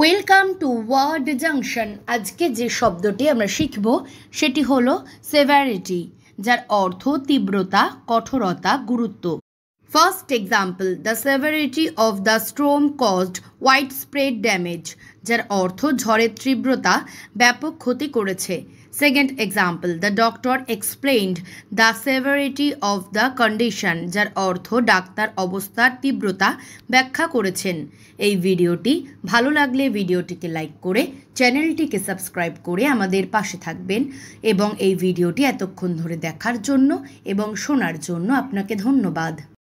welcome to word junction আজকে যে শব্দটি আমরা শিখব সেটি হলো সেভারিটি যার অর্থ তীব্রতা কঠোরতা গুরুত্ব first example the severity of the storm caused widespread damage যার অর্থ ঝড়ের তীব্রতা ব্যাপক ক্ষতি করেছে Second example, the doctor explained the severity of the condition যার অর্থ ডাক্তার অবস্থার তীব্রতা ব্যাখ্যা করেছেন এই ভিডিওটি ভালো লাগলে ভিডিওটিকে লাইক করে চ্যানেলটিকে সাবস্ক্রাইব করে আমাদের পাশে থাকবেন এবং এই ভিডিওটি এতক্ষণ ধরে দেখার জন্য এবং শোনার জন্য আপনাকে ধন্যবাদ